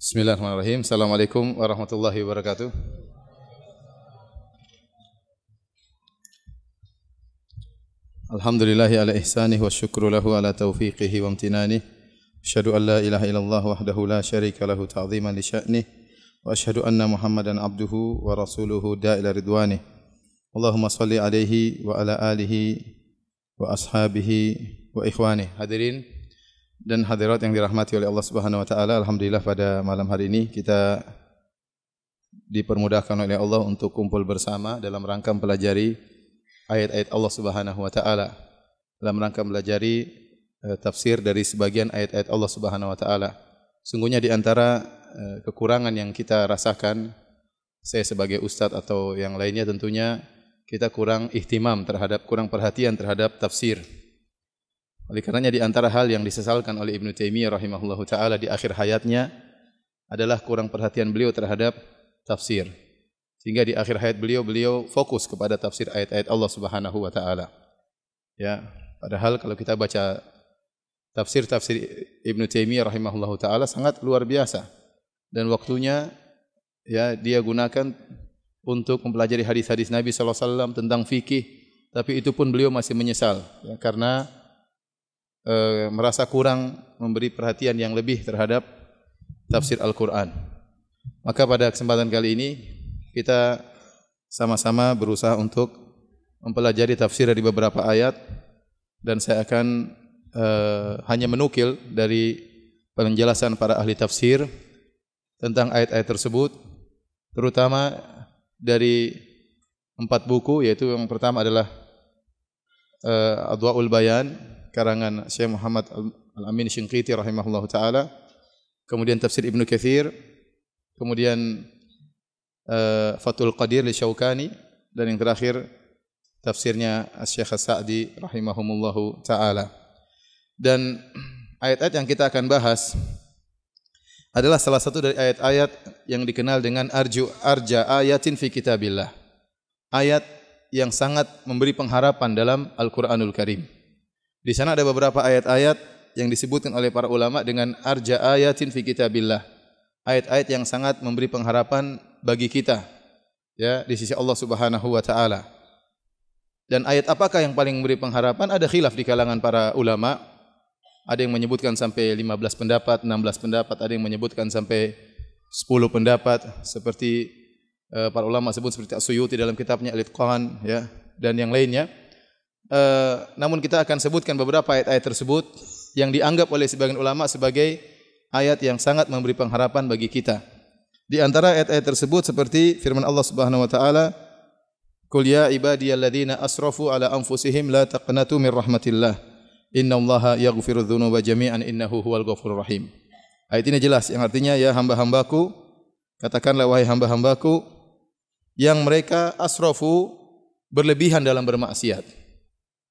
Bismillahirrahmanirrahim. Assalamualaikum warahmatullahi wabarakatuh. Alhamdulillahi ala ihsanih wa syukru lahu ala taufiqihi wa amtinanih. Asyhadu an la ilaha illallah wahdahu la syarika lahu ta'ziman li sya'nih. Wa asyhadu anna Muhammadan abduhu wa rasuluhu da'ila ridwanih. Allahumma salli alaihi wa ala alihi wa ashabihi wa ikhwanih. Hadirin, dan hadirat yang dirahmati oleh Allah Subhanahu wa taala. Alhamdulillah pada malam hari ini kita dipermudahkan oleh Allah untuk kumpul bersama dalam rangka mempelajari ayat-ayat Allah Subhanahu wa taala. Dalam rangka mempelajari eh, tafsir dari sebagian ayat-ayat Allah Subhanahu wa taala. Sungguhnya di antara eh, kekurangan yang kita rasakan saya sebagai ustaz atau yang lainnya tentunya kita kurang ihtimam terhadap kurang perhatian terhadap tafsir. Oleh karenanya di antara hal yang disesalkan oleh Ibn Taimiyah rahimahullahu taala di akhir hayatnya adalah kurang perhatian beliau terhadap tafsir. Sehingga di akhir hayat beliau beliau fokus kepada tafsir ayat-ayat Allah Subhanahu wa taala. Ya, padahal kalau kita baca tafsir-tafsir Ibn Taimiyah rahimahullahu taala sangat luar biasa dan waktunya ya dia gunakan untuk mempelajari hadis-hadis Nabi sallallahu alaihi wasallam tentang fikih tapi itu pun beliau masih menyesal ya, karena e, merasa kurang memberi perhatian yang lebih terhadap tafsir Al-Quran. Maka pada kesempatan kali ini kita sama-sama berusaha untuk mempelajari tafsir dari beberapa ayat dan saya akan e, hanya menukil dari penjelasan para ahli tafsir tentang ayat-ayat tersebut terutama dari empat buku yaitu yang pertama adalah uh, Adwaul Bayan karangan Syekh Muhammad Al-Amin Syengkiti rahimahullahu taala. Kemudian tafsir Ibnu Katsir. Kemudian uh, eh, Fatul Qadir li Syaukani dan yang terakhir tafsirnya Syekh Sa'di rahimahumullahu taala. Dan ayat-ayat yang kita akan bahas adalah salah satu dari ayat-ayat yang dikenal dengan arju arja ayatin fi kitabillah. Ayat yang sangat memberi pengharapan dalam Al-Qur'anul Karim. Di sana ada beberapa ayat-ayat yang disebutkan oleh para ulama dengan arja ayatin fi kitabillah. Ayat-ayat yang sangat memberi pengharapan bagi kita ya di sisi Allah Subhanahu wa taala. Dan ayat apakah yang paling memberi pengharapan ada khilaf di kalangan para ulama. Ada yang menyebutkan sampai 15 pendapat, 16 pendapat, ada yang menyebutkan sampai 10 pendapat seperti eh, para ulama sebut seperti Asyuyuti dalam kitabnya Al-Qur'an ya dan yang lainnya. Eh, namun kita akan sebutkan beberapa ayat-ayat tersebut yang dianggap oleh sebagian ulama sebagai ayat yang sangat memberi pengharapan bagi kita. Di antara ayat-ayat tersebut seperti firman Allah Subhanahu wa taala, "Qul ya ibadiyalladzina asrafu ala anfusihim la taqnatu min rahmatillah. Innallaha yaghfiru dzunuba jami'an innahu huwal ghafurur rahim." Ayat ini jelas yang artinya ya hamba-hambaku, katakanlah wahai hamba-hambaku yang mereka asrafu berlebihan dalam bermaksiat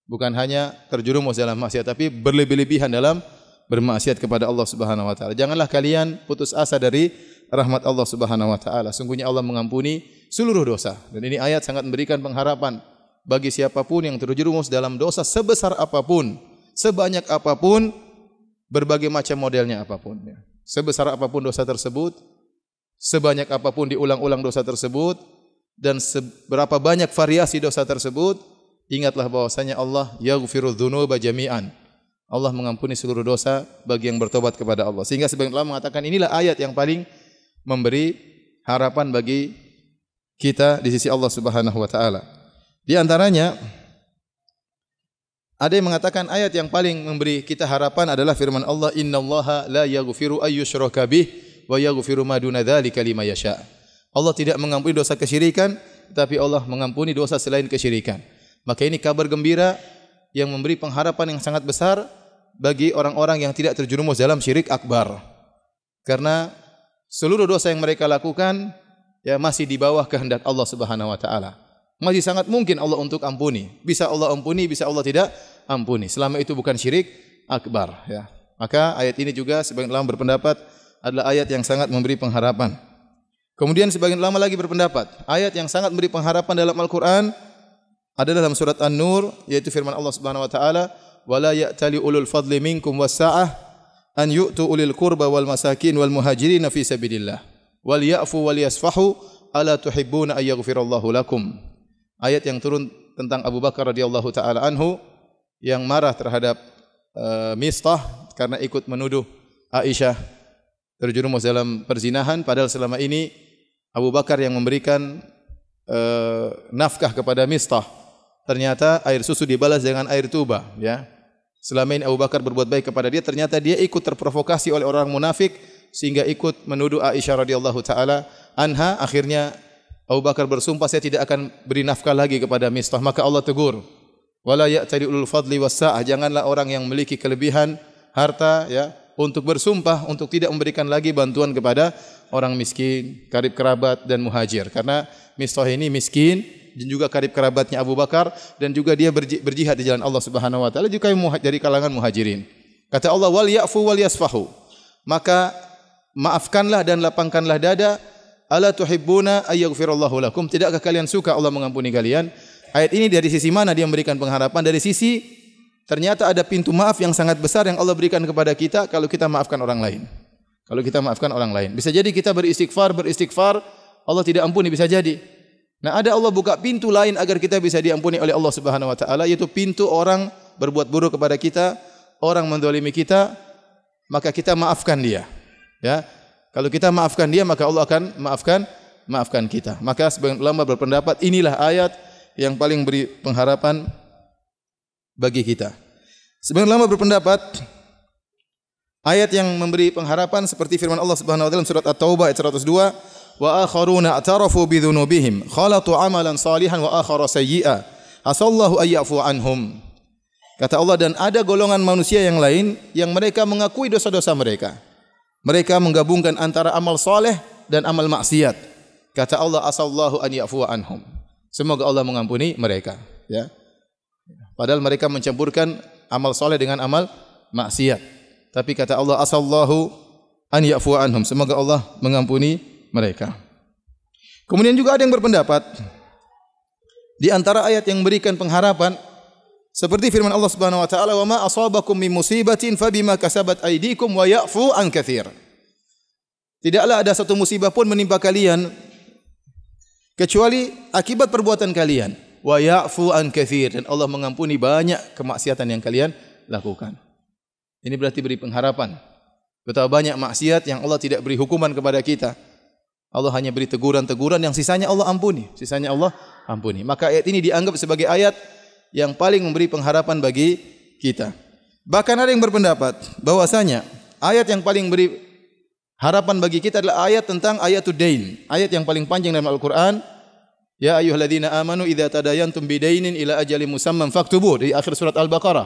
bukan hanya terjerumus dalam maksiat tapi berlebih-lebihan dalam bermaksiat kepada Allah Subhanahu wa taala. Janganlah kalian putus asa dari rahmat Allah Subhanahu wa taala. Sungguhnya Allah mengampuni seluruh dosa. Dan ini ayat sangat memberikan pengharapan bagi siapapun yang terjerumus dalam dosa sebesar apapun, sebanyak apapun, berbagai macam modelnya apapun ya. Sebesar apapun dosa tersebut, sebanyak apapun diulang-ulang dosa tersebut dan seberapa banyak variasi dosa tersebut, ingatlah bahwasanya Allah yaghfiru dzunuba jami'an. Allah mengampuni seluruh dosa bagi yang bertobat kepada Allah. Sehingga sebagian ulama mengatakan inilah ayat yang paling memberi harapan bagi kita di sisi Allah Subhanahu wa taala. Di antaranya ada yang mengatakan ayat yang paling memberi kita harapan adalah firman Allah Inna Allaha la yaghfiru ayyusyraka bih wa yaghfiru ma duna dzalika liman yasha. Allah tidak mengampuni dosa kesyirikan tapi Allah mengampuni dosa selain kesyirikan. Maka ini kabar gembira yang memberi pengharapan yang sangat besar bagi orang-orang yang tidak terjerumus dalam syirik akbar. Karena seluruh dosa yang mereka lakukan ya masih di bawah kehendak Allah Subhanahu wa taala. Masih sangat mungkin Allah untuk ampuni. Bisa Allah ampuni, bisa Allah tidak ampuni. Selama itu bukan syirik akbar ya. Maka ayat ini juga sebagian ulama berpendapat adalah ayat yang sangat memberi pengharapan. Kemudian sebagian ulama lagi berpendapat, ayat yang sangat memberi pengharapan dalam Al-Qur'an ada dalam surat An-Nur yaitu firman Allah Subhanahu wa taala wala ya'tali ulul fadli minkum wasa'ah an yu'tu ulil qurba wal masakin wal muhajirin fi sabilillah wal ya'fu wal yasfahu ala tuhibbuna ay yaghfirallahu lakum ayat yang turun tentang Abu Bakar radhiyallahu taala anhu yang marah terhadap uh, Mistah karena ikut menuduh Aisyah terjerumus dalam perzinahan padahal selama ini Abu Bakar yang memberikan uh, nafkah kepada Mistah ternyata air susu dibalas dengan air tuba ya selama ini Abu Bakar berbuat baik kepada dia ternyata dia ikut terprovokasi oleh orang munafik sehingga ikut menuduh Aisyah radhiyallahu taala anha akhirnya Abu Bakar bersumpah saya tidak akan beri nafkah lagi kepada Mistah maka Allah tegur wala ya'tali ulul fadli wasa'ah janganlah orang yang memiliki kelebihan harta ya untuk bersumpah untuk tidak memberikan lagi bantuan kepada orang miskin, karib kerabat dan muhajir karena Mistah ini miskin dan juga karib kerabatnya Abu Bakar dan juga dia berjihad di jalan Allah Subhanahu wa taala juga dari kalangan muhajirin. Kata Allah wal ya'fu wal yasfahu. Maka maafkanlah dan lapangkanlah dada ala tuhibbuna ayaghfirullahu lakum. Tidakkah kalian suka Allah mengampuni kalian? Ayat ini dari sisi mana dia memberikan pengharapan? Dari sisi ternyata ada pintu maaf yang sangat besar yang Allah berikan kepada kita kalau kita maafkan orang lain. Kalau kita maafkan orang lain. Bisa jadi kita beristighfar, beristighfar, Allah tidak ampuni bisa jadi. Nah, ada Allah buka pintu lain agar kita bisa diampuni oleh Allah Subhanahu wa taala yaitu pintu orang berbuat buruk kepada kita, orang mendzalimi kita, maka kita maafkan dia. Ya. Kalau kita maafkan dia, maka Allah akan maafkan maafkan kita. Maka sebagian ulama berpendapat inilah ayat yang paling beri pengharapan bagi kita. Sebagian ulama berpendapat ayat yang memberi pengharapan seperti firman Allah Subhanahu wa taala dalam surat At-Taubah ayat 102 وآخرون اعترفوا بذنوبهم خلطوا عملا صالحا وآخر سيئا عسى الله أن يعفو عنهم Kata Allah dan ada golongan manusia yang lain yang mereka mengakui dosa-dosa mereka. Mereka menggabungkan antara amal soleh dan amal maksiat. Kata Allah asallahu an yafu anhum. Semoga Allah mengampuni mereka. Ya. Padahal mereka mencampurkan amal soleh dengan amal maksiat. Tapi kata Allah asallahu an yafu anhum. Semoga Allah mengampuni mereka. Kemudian juga ada yang berpendapat di antara ayat yang memberikan pengharapan seperti firman Allah Subhanahu wa taala wa ma asabakum min musibatin fabima kasabat aydikum wa ya'fu an katsir. Tidaklah ada satu musibah pun menimpa kalian kecuali akibat perbuatan kalian. Wa ya'fu an katsir dan Allah mengampuni banyak kemaksiatan yang kalian lakukan. Ini berarti beri pengharapan. Betapa banyak maksiat yang Allah tidak beri hukuman kepada kita. Allah hanya beri teguran-teguran yang sisanya Allah ampuni. Sisanya Allah ampuni. Maka ayat ini dianggap sebagai ayat yang paling memberi pengharapan bagi kita. Bahkan ada yang berpendapat bahwasanya ayat yang paling beri harapan bagi kita adalah ayat tentang ayatul dain, ayat yang paling panjang dalam Al-Qur'an. Ya ayuh ayyuhalladzina amanu idza tadayantum bidainin ila ajali musamman faktubu di akhir surat Al-Baqarah.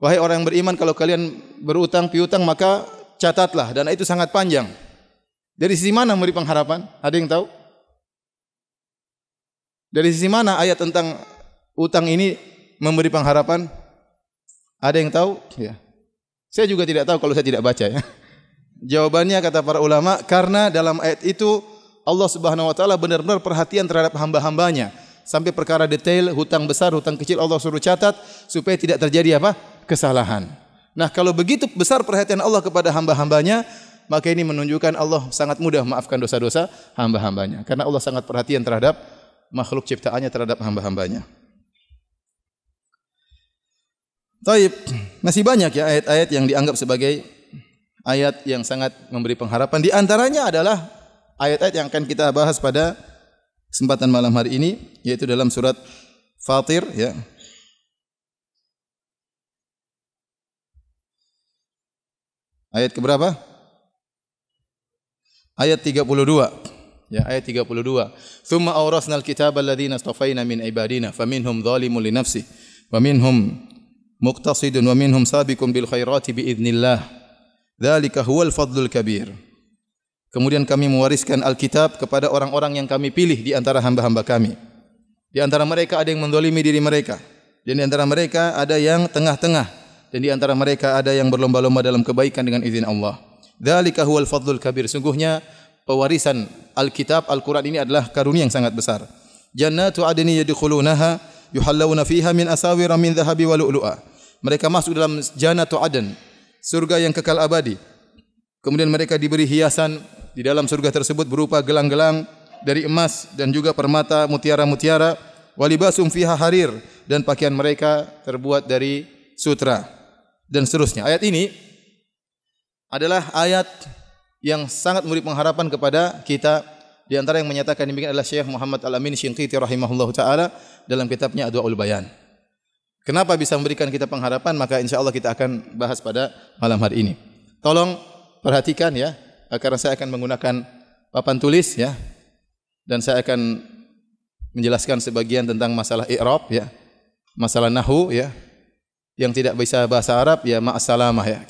Wahai orang yang beriman kalau kalian berutang piutang maka catatlah dan itu sangat panjang. Dari sisi mana memberi pengharapan? Ada yang tahu? Dari sisi mana ayat tentang utang ini memberi pengharapan? Ada yang tahu? Ya. Saya juga tidak tahu kalau saya tidak baca ya. Jawabannya kata para ulama karena dalam ayat itu Allah Subhanahu wa taala benar-benar perhatian terhadap hamba-hambanya sampai perkara detail hutang besar hutang kecil Allah suruh catat supaya tidak terjadi apa? kesalahan. Nah, kalau begitu besar perhatian Allah kepada hamba-hambanya, maka ini menunjukkan Allah sangat mudah maafkan dosa-dosa hamba-hambanya. Karena Allah sangat perhatian terhadap makhluk ciptaannya terhadap hamba-hambanya. Taib, masih banyak ya ayat-ayat yang dianggap sebagai ayat yang sangat memberi pengharapan. Di antaranya adalah ayat-ayat yang akan kita bahas pada kesempatan malam hari ini, yaitu dalam surat Fatir. Ya. Ayat keberapa? ayat 32 ya ayat 32 thumma awrasnal kitaba alladhina istafaina min ibadina faminhum zalimun li nafsi wa minhum muqtasidun wa minhum sabiqun bil khairati bi idznillah dzalika huwal fadlul kabir kemudian kami mewariskan alkitab kepada orang-orang yang kami pilih di antara hamba-hamba kami di antara mereka ada yang mendzalimi diri mereka dan di antara mereka ada yang tengah-tengah dan di antara mereka ada yang berlomba-lomba dalam kebaikan dengan izin Allah. Dalika huwal fadlul kabir. Sungguhnya pewarisan Alkitab, Al-Quran ini adalah karunia yang sangat besar. Jannatu adni yadkhulunaha yuhallawna fiha min asawira min dhahabi wa lu'lu'a. Mereka masuk dalam Jannatu Adn, surga yang kekal abadi. Kemudian mereka diberi hiasan di dalam surga tersebut berupa gelang-gelang dari emas dan juga permata mutiara-mutiara walibasum fiha harir dan pakaian mereka terbuat dari sutra dan seterusnya. Ayat ini adalah ayat yang sangat memberi pengharapan kepada kita di antara yang menyatakan demikian adalah Syekh Muhammad Al-Amin Syinqiti rahimahullahu taala dalam kitabnya Adwaul Bayan. Kenapa bisa memberikan kita pengharapan? Maka insyaallah kita akan bahas pada malam hari ini. Tolong perhatikan ya, karena saya akan menggunakan papan tulis ya dan saya akan menjelaskan sebagian tentang masalah i'rab ya. Masalah Nahu ya. Yang tidak bisa bahasa Arab ya ma'assalamah ya.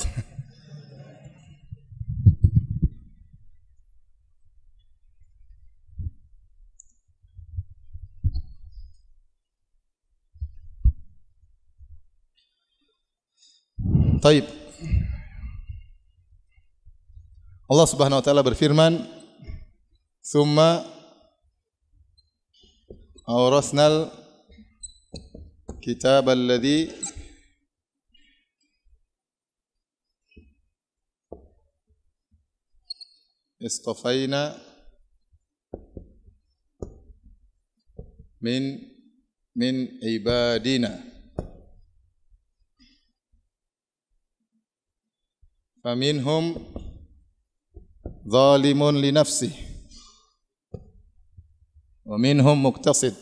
Taib. Allah Subhanahu wa taala berfirman, "Tsumma awrasnal kitab alladhi اصطفينا من من عبادنا فمنهم ظالم لنفسه ومنهم مقتصد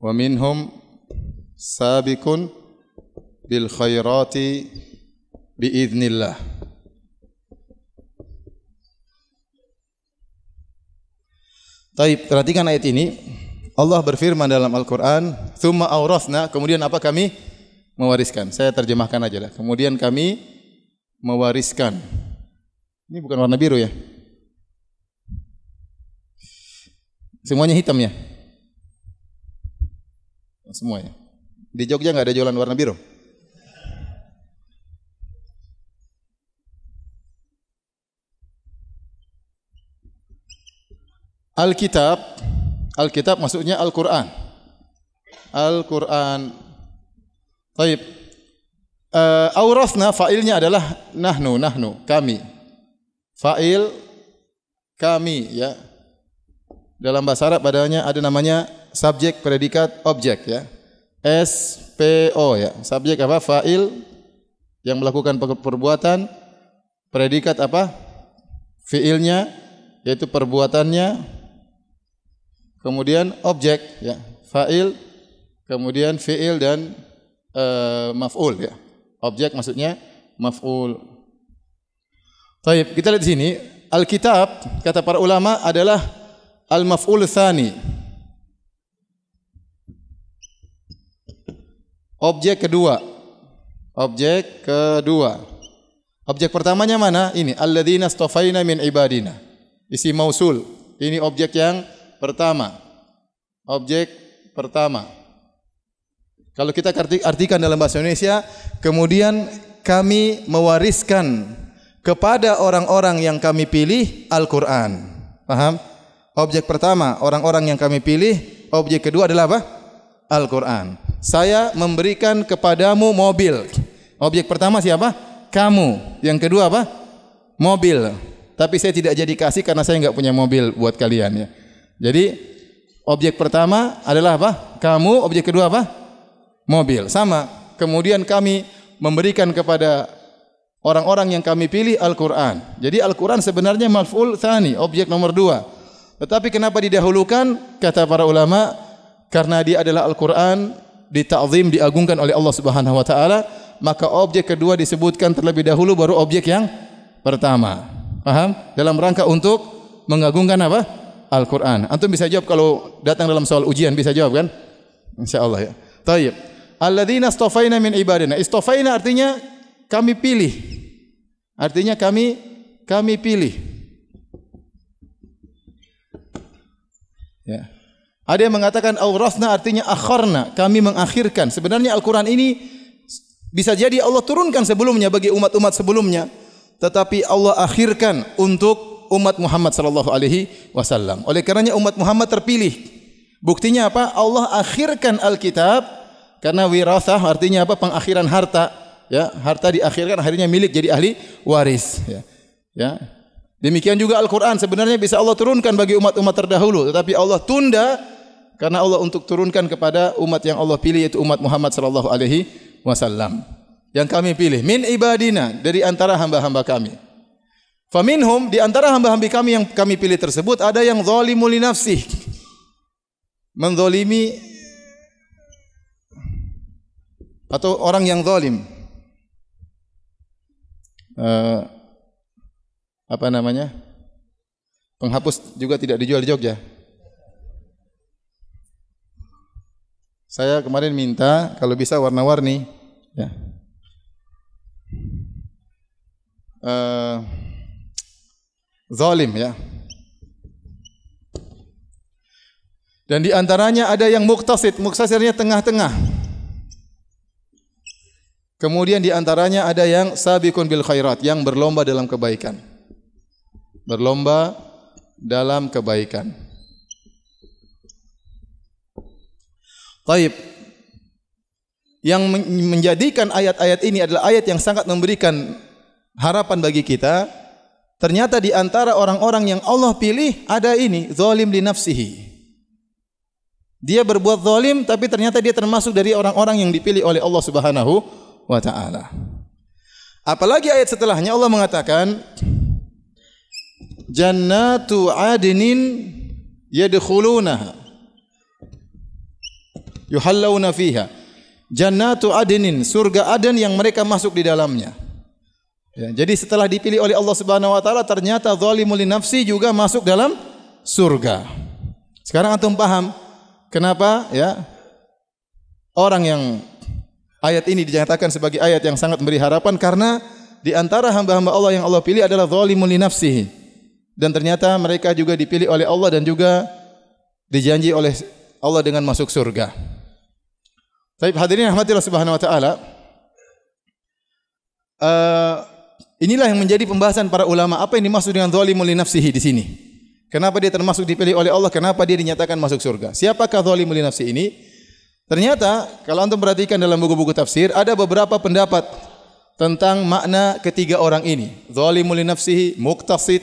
ومنهم سابق بالخيرات بإذن الله Taib, طيب، perhatikan ayat ini. Allah berfirman dalam Al-Quran, Thumma awrathna, kemudian apa kami? Mewariskan. Saya terjemahkan aja lah. Kemudian kami mewariskan. Ini bukan warna biru ya? Semuanya hitam ya? Oh, Semuanya. Di Jogja nggak ada jualan warna biru? Alkitab Alkitab maksudnya Al-Quran. Al-Quran. Baik. Uh, Aurasna fa'ilnya adalah nahnu, nahnu, kami. Fa'il kami ya. Dalam bahasa Arab padanya ada namanya subjek, predikat, objek ya. S P O ya. Subjek apa? Fa'il yang melakukan perbuatan. Predikat apa? Fi'ilnya yaitu perbuatannya, kemudian objek ya fa'il kemudian fi'il dan uh, maf'ul ya objek maksudnya maf'ul baik kita lihat di sini alkitab kata para ulama adalah al maf'ul tsani objek kedua objek kedua objek pertamanya mana ini alladzina stafaina min ibadina isi mausul ini objek yang pertama. Objek pertama. Kalau kita artikan dalam bahasa Indonesia, kemudian kami mewariskan kepada orang-orang yang kami pilih Al-Qur'an. Paham? Objek pertama, orang-orang yang kami pilih. Objek kedua adalah apa? Al-Qur'an. Saya memberikan kepadamu mobil. Objek pertama siapa? Kamu. Yang kedua apa? Mobil. Tapi saya tidak jadi kasih karena saya nggak punya mobil buat kalian ya. Jadi objek pertama adalah apa? Kamu, objek kedua apa? Mobil. Sama. Kemudian kami memberikan kepada orang-orang yang kami pilih Al-Qur'an. Jadi Al-Qur'an sebenarnya maf'ul tani objek nomor dua. Tetapi kenapa didahulukan? Kata para ulama, karena dia adalah Al-Qur'an ditakzim, diagungkan oleh Allah Subhanahu wa taala, maka objek kedua disebutkan terlebih dahulu baru objek yang pertama. Paham? Dalam rangka untuk mengagungkan apa? Al-Quran. Antum bisa jawab kalau datang dalam soal ujian, bisa jawab kan? InsyaAllah ya. Taib. Alladzina istofaina min ibadina. Istofaina artinya kami pilih. Artinya kami kami pilih. Ya. Ada yang mengatakan awrasna artinya akharna. Kami mengakhirkan. Sebenarnya Al-Quran ini bisa jadi Allah turunkan sebelumnya bagi umat-umat sebelumnya. Tetapi Allah akhirkan untuk umat Muhammad sallallahu alaihi wasallam. Oleh karenanya umat Muhammad terpilih. Buktinya apa? Allah akhirkan Alkitab karena wirasah artinya apa? pengakhiran harta, ya. Harta diakhirkan akhirnya milik jadi ahli waris, ya. Ya. Demikian juga Al-Qur'an sebenarnya bisa Allah turunkan bagi umat-umat terdahulu, tetapi Allah tunda karena Allah untuk turunkan kepada umat yang Allah pilih yaitu umat Muhammad sallallahu alaihi wasallam. Yang kami pilih min ibadina dari antara hamba-hamba kami. Faminhum di antara hamba-hamba kami yang kami pilih tersebut ada yang zalimul nafsi. Menzalimi atau orang yang zalim. Uh, apa namanya? Penghapus juga tidak dijual di Jogja. Saya kemarin minta kalau bisa warna-warni, ya. Uh, zalim ya. Dan di antaranya ada yang muktasid, muktasidnya tengah-tengah. Kemudian di antaranya ada yang sabiqun bil khairat, yang berlomba dalam kebaikan. Berlomba dalam kebaikan. Taib. Yang menjadikan ayat-ayat ini adalah ayat yang sangat memberikan harapan bagi kita, Ternyata di antara orang-orang yang Allah pilih ada ini zalim li nafsihi. Dia berbuat zalim tapi ternyata dia termasuk dari orang-orang yang dipilih oleh Allah Subhanahu wa taala. Apalagi ayat setelahnya Allah mengatakan Jannatu adnin yadkhulunaha yuhallawna fiha. Jannatu adnin, surga Aden yang mereka masuk di dalamnya. Ya, jadi setelah dipilih oleh Allah Subhanahu wa taala ternyata zalimul nafsi juga masuk dalam surga. Sekarang antum paham kenapa ya orang yang ayat ini dinyatakan sebagai ayat yang sangat memberi harapan karena di antara hamba-hamba Allah yang Allah pilih adalah zalimul nafsi dan ternyata mereka juga dipilih oleh Allah dan juga dijanji oleh Allah dengan masuk surga. Tapi hadirin rahmatillah subhanahu wa taala uh, Inilah yang menjadi pembahasan para ulama. Apa yang dimaksud dengan zalimun li di sini? Kenapa dia termasuk dipilih oleh Allah? Kenapa dia dinyatakan masuk surga? Siapakah zalimun li ini? Ternyata kalau antum perhatikan dalam buku-buku tafsir ada beberapa pendapat tentang makna ketiga orang ini, zalimun li Muktasid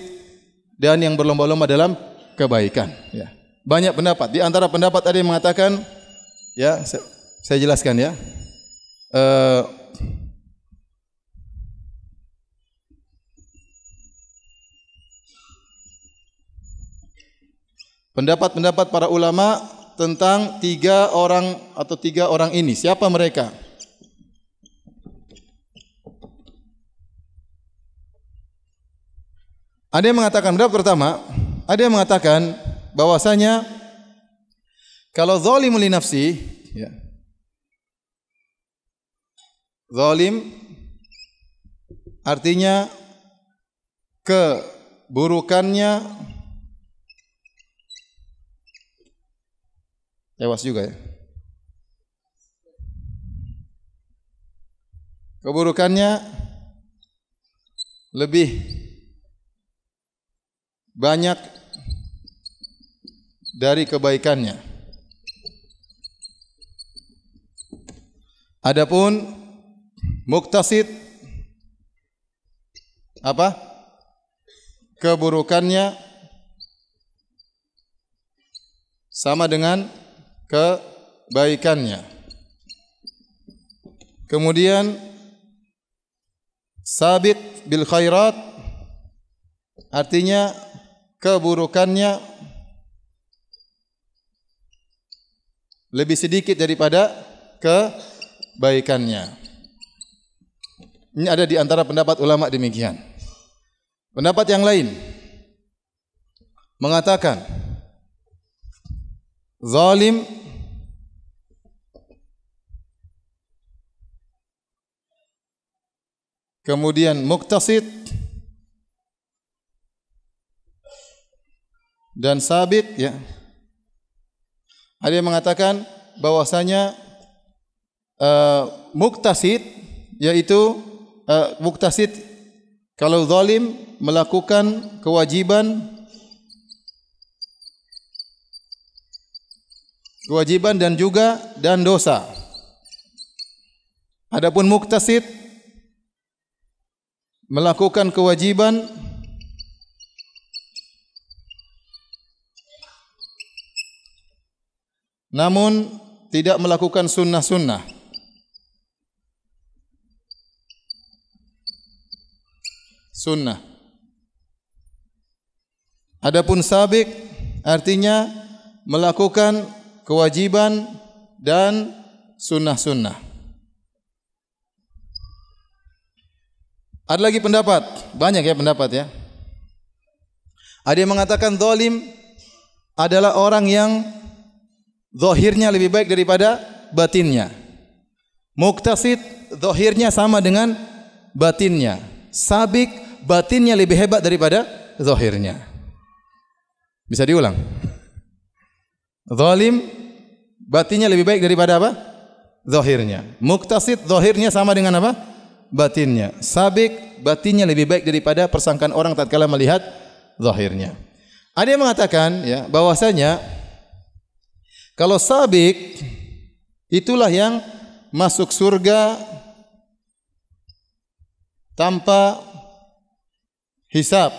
dan yang berlomba-lomba dalam kebaikan, ya. Banyak pendapat. Di antara pendapat ada yang mengatakan ya, saya, jelaskan ya. uh, pendapat-pendapat para ulama tentang tiga orang atau tiga orang ini. Siapa mereka? Ada yang mengatakan, pendapat pertama, ada yang mengatakan bahwasanya kalau zalim li nafsi, ya. Zalim artinya keburukannya Tewas juga ya. Keburukannya lebih banyak dari kebaikannya. Adapun muktasid apa? Keburukannya sama dengan kebaikannya. Kemudian sabit bil khairat artinya keburukannya lebih sedikit daripada kebaikannya. Ini ada di antara pendapat ulama demikian. Pendapat yang lain mengatakan zalim kemudian muktasid dan sabit ya ada yang mengatakan bahwasanya uh, eh, muktasid yaitu uh, eh, muktasid kalau zalim melakukan kewajiban kewajiban dan juga dan dosa adapun muktasid melakukan kewajiban namun tidak melakukan sunnah-sunnah. Sunnah. Adapun sabik artinya melakukan kewajiban dan sunnah-sunnah. Ada lagi pendapat, banyak ya pendapat ya. Ada yang mengatakan zalim adalah orang yang zahirnya lebih baik daripada batinnya. Muktasid zahirnya sama dengan batinnya. Sabik batinnya lebih hebat daripada zahirnya. Bisa diulang? Zalim batinnya lebih baik daripada apa? Zahirnya. Muktasid zahirnya sama dengan apa? batinnya. Sabik batinnya lebih baik daripada persangkaan orang tak tatkala melihat zahirnya. Ada yang mengatakan ya bahwasanya kalau sabik itulah yang masuk surga tanpa hisap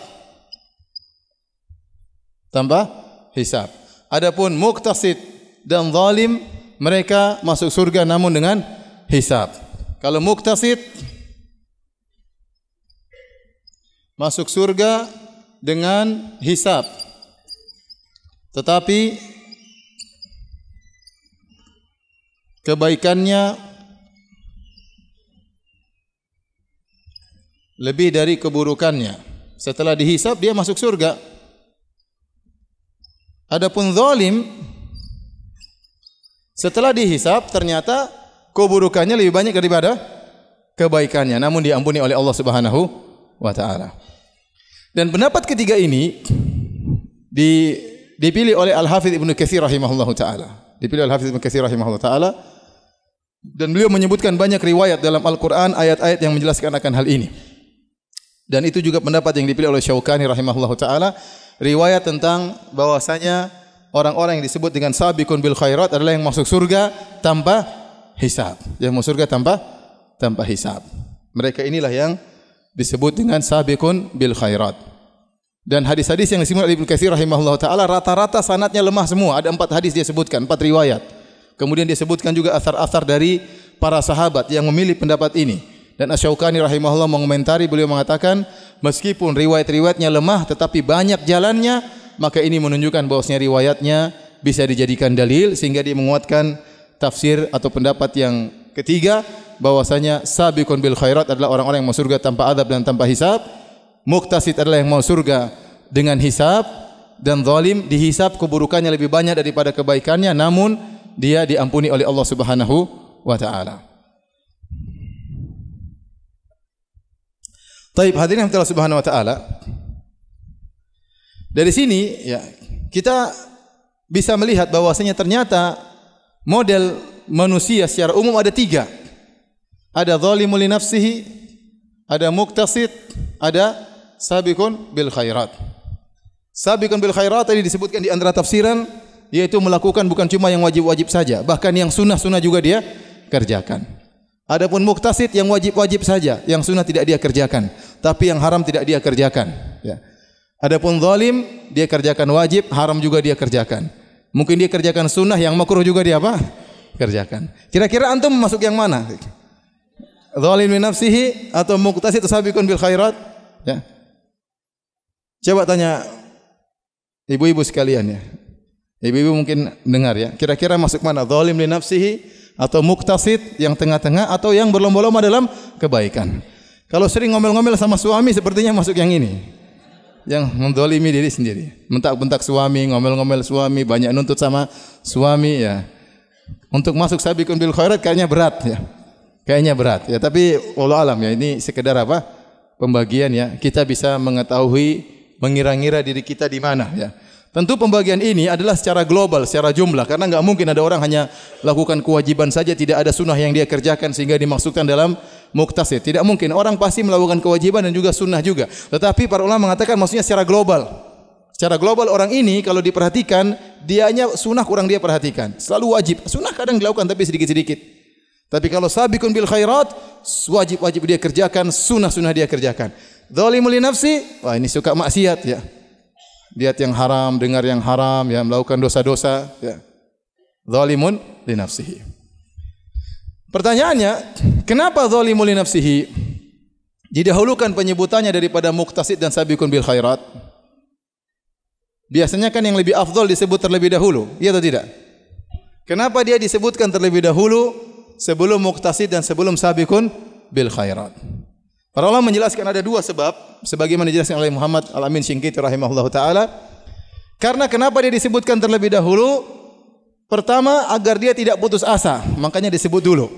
Tanpa hisap. Adapun muktasid dan zalim mereka masuk surga namun dengan hisap. Kalau muktasid masuk surga dengan hisap. Tetapi kebaikannya lebih dari keburukannya. Setelah dihisap dia masuk surga. Adapun zalim setelah dihisap ternyata keburukannya lebih banyak daripada kebaikannya namun diampuni oleh Allah Subhanahu wa taala. Dan pendapat ketiga ini di dipilih oleh Al-Hafiz Ibn Katsir rahimahullah taala. Dipilih Al-Hafiz Ibn Katsir rahimahullah taala dan beliau menyebutkan banyak riwayat dalam Al-Qur'an ayat-ayat yang menjelaskan akan hal ini. Dan itu juga pendapat yang dipilih oleh Syaukani rahimahullah taala riwayat tentang bahwasanya orang-orang yang disebut dengan sabiqun bil khairat adalah yang masuk surga tanpa hisab. Yang masuk surga tanpa tanpa hisab. Mereka inilah yang disebut dengan sabiqun bil khairat. Dan hadis-hadis yang disebut oleh Ibnu Katsir rahimahullah taala rata-rata sanatnya lemah semua. Ada empat hadis dia sebutkan, empat riwayat. Kemudian dia sebutkan juga asar-asar dari para sahabat yang memilih pendapat ini. Dan Asy-Syaukani rahimahullah mengomentari beliau mengatakan, meskipun riwayat-riwayatnya lemah tetapi banyak jalannya, maka ini menunjukkan bahwasanya riwayatnya bisa dijadikan dalil sehingga dia menguatkan tafsir atau pendapat yang Ketiga, bahwasanya sabiqun bil khairat adalah orang-orang yang mau surga tanpa adab dan tanpa hisab. Muktasid adalah yang mau surga dengan hisab dan zalim dihisab keburukannya lebih banyak daripada kebaikannya namun dia diampuni oleh Allah Subhanahu wa taala. Baik, hadirin yang telah subhanahu wa taala. Dari sini ya, kita bisa melihat bahwasanya ternyata model manusia secara umum ada tiga. Ada zalimu li nafsihi, ada muktasid, ada sabiqun bil khairat. Sabiqun bil khairat tadi disebutkan di antara tafsiran yaitu melakukan bukan cuma yang wajib-wajib saja, bahkan yang sunnah sunah juga dia kerjakan. Adapun muktasid yang wajib-wajib saja, yang sunnah tidak dia kerjakan, tapi yang haram tidak dia kerjakan, ya. Adapun zalim dia kerjakan wajib, haram juga dia kerjakan. Mungkin dia kerjakan sunnah yang makruh juga dia apa? kerjakan. Kira-kira antum masuk yang mana? Zalim min nafsihi atau muqtasid tasabiqun bil khairat? Ya. Coba tanya ibu-ibu sekalian ya. Ibu-ibu mungkin dengar ya. Kira-kira masuk mana? Zalim li nafsihi atau muktasid yang tengah-tengah atau yang berlomba-lomba dalam kebaikan? Kalau sering ngomel-ngomel sama suami sepertinya masuk yang ini. Yang mendolimi diri sendiri. Mentak-mentak suami, ngomel-ngomel suami, banyak nuntut sama suami ya. Untuk masuk sabiqun bil khairat kayaknya berat ya. Kayaknya berat ya, tapi wallahu alam ya ini sekedar apa? pembagian ya. Kita bisa mengetahui mengira-ngira diri kita di mana ya. Tentu pembagian ini adalah secara global, secara jumlah karena nggak mungkin ada orang hanya lakukan kewajiban saja tidak ada sunnah yang dia kerjakan sehingga dimaksudkan dalam muktasid. Tidak mungkin. Orang pasti melakukan kewajiban dan juga sunnah juga. Tetapi para ulama mengatakan maksudnya secara global. secara global orang ini kalau diperhatikan dia hanya sunnah kurang dia perhatikan selalu wajib sunnah kadang dilakukan tapi sedikit-sedikit tapi kalau sabiqun bil khairat wajib-wajib dia kerjakan sunnah-sunnah dia kerjakan zalimul li nafsi wah ini suka maksiat ya lihat yang haram dengar yang haram ya melakukan dosa-dosa ya zalimun li nafsihi pertanyaannya kenapa zalimul li nafsihi didahulukan penyebutannya daripada muktasid dan sabiqun bil khairat Biasanya kan yang lebih afdol disebut terlebih dahulu, iya atau tidak? Kenapa dia disebutkan terlebih dahulu sebelum muqtasid dan sebelum sabiqun bil khairat? Para ulama menjelaskan ada dua sebab sebagaimana dijelaskan oleh Muhammad Al-Amin Syingkiti rahimahullahu taala. Karena kenapa dia disebutkan terlebih dahulu? Pertama agar dia tidak putus asa, makanya disebut dulu.